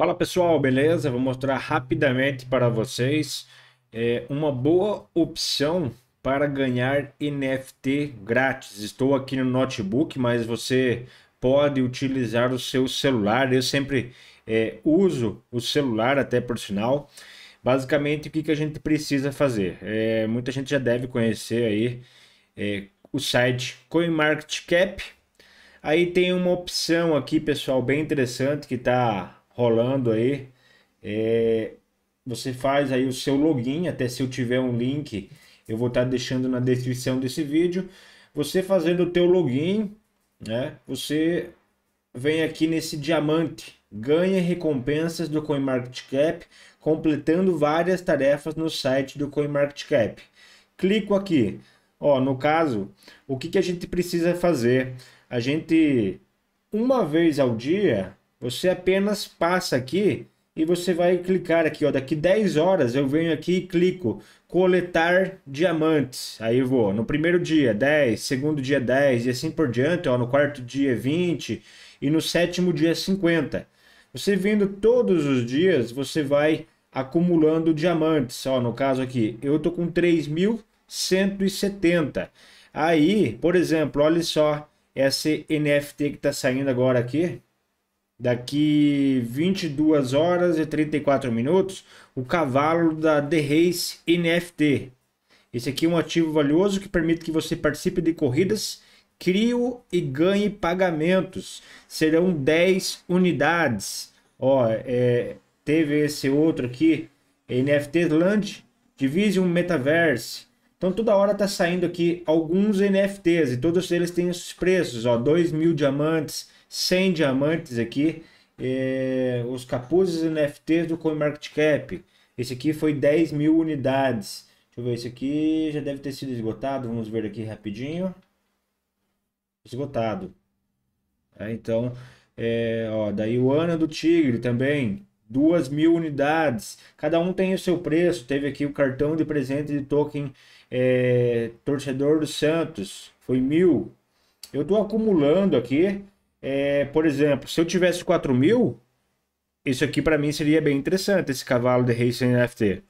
Fala pessoal, beleza? Vou mostrar rapidamente para vocês é, uma boa opção para ganhar NFT grátis. Estou aqui no notebook, mas você pode utilizar o seu celular. Eu sempre é, uso o celular até por sinal. Basicamente, o que, que a gente precisa fazer? É, muita gente já deve conhecer aí é, o site CoinMarketCap. Aí tem uma opção aqui, pessoal, bem interessante que está rolando aí. É, você faz aí o seu login, até se eu tiver um link, eu vou estar tá deixando na descrição desse vídeo. Você fazendo o teu login, né? Você vem aqui nesse diamante, ganha recompensas do CoinMarketCap, completando várias tarefas no site do CoinMarketCap. Clico aqui. Ó, no caso, o que, que a gente precisa fazer? A gente, uma vez ao dia, você apenas passa aqui e você vai clicar aqui, ó, daqui 10 horas eu venho aqui e clico coletar diamantes. Aí eu vou no primeiro dia 10, segundo dia 10 e assim por diante, ó, no quarto dia 20 e no sétimo dia 50. Você vindo todos os dias, você vai acumulando diamantes, ó, no caso aqui, eu tô com 3.170. Aí, por exemplo, olha só esse NFT que tá saindo agora aqui, Daqui 22 horas e 34 minutos, o cavalo da The Race NFT. Esse aqui é um ativo valioso que permite que você participe de corridas, crio e ganhe pagamentos. Serão 10 unidades. Ó, é, teve esse outro aqui, NFT Land Division Metaverse. Então toda hora tá saindo aqui alguns NFTs e todos eles têm os preços, ó, 2 mil diamantes, 100 diamantes aqui, eh, os capuzes NFTs do CoinMarketCap. Esse aqui foi 10 mil unidades. Deixa eu ver, esse aqui já deve ter sido esgotado, vamos ver aqui rapidinho. Esgotado. É, então, é, ó, daí o Ana do Tigre também, duas mil unidades. Cada um tem o seu preço. Teve aqui o cartão de presente de token é, torcedor do Santos, foi mil. Eu estou acumulando aqui. É, por exemplo, se eu tivesse 4 mil, isso aqui para mim seria bem interessante, esse cavalo de Racing NFT.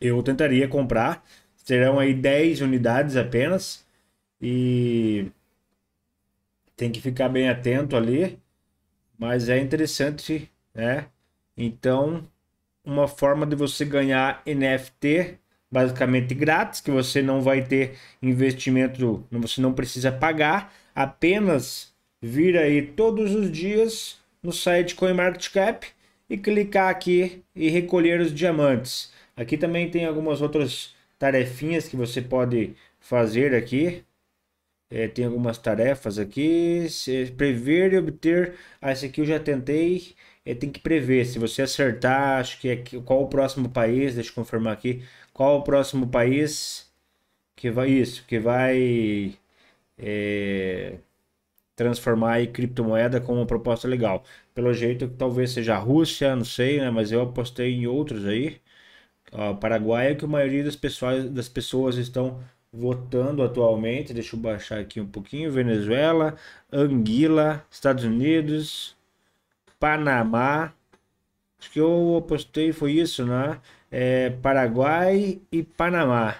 Eu tentaria comprar. Serão aí 10 unidades apenas. E tem que ficar bem atento ali. Mas é interessante, né? Então, uma forma de você ganhar NFT basicamente grátis, que você não vai ter investimento, você não precisa pagar, apenas vir aí todos os dias no site CoinMarketCap e clicar aqui e recolher os diamantes. Aqui também tem algumas outras tarefinhas que você pode fazer aqui. É, tem algumas tarefas aqui, prever e obter, ah, essa aqui eu já tentei, é, tem que prever. Se você acertar, acho que é qual o próximo país, deixa eu confirmar aqui, qual o próximo país que vai isso, que vai é, transformar aí criptomoeda com uma proposta legal. Pelo jeito que talvez seja a Rússia, não sei, né? Mas eu apostei em outros aí. Ó, Paraguai é que a maioria das pessoas, das pessoas estão votando atualmente. Deixa eu baixar aqui um pouquinho. Venezuela, Anguila, Estados Unidos, Panamá. Acho que eu postei, foi isso, né? É, Paraguai e Panamá.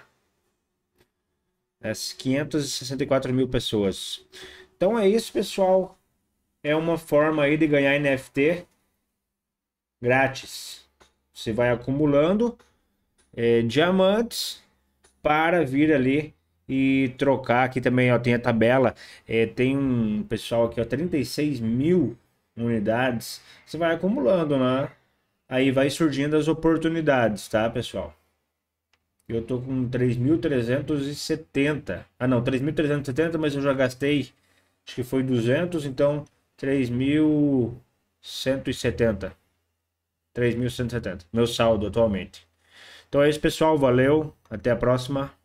As 564 mil pessoas. Então é isso, pessoal. É uma forma aí de ganhar NFT grátis. Você vai acumulando é, diamantes para vir ali e trocar. Aqui também ó, tem a tabela. É, tem um pessoal aqui, ó, 36 mil unidades, você vai acumulando, né? Aí vai surgindo as oportunidades, tá, pessoal? Eu tô com 3.370. Ah, não, 3.370, mas eu já gastei, acho que foi 200, então 3.170. 3.170, meu saldo atualmente. Então é isso, pessoal. Valeu. Até a próxima.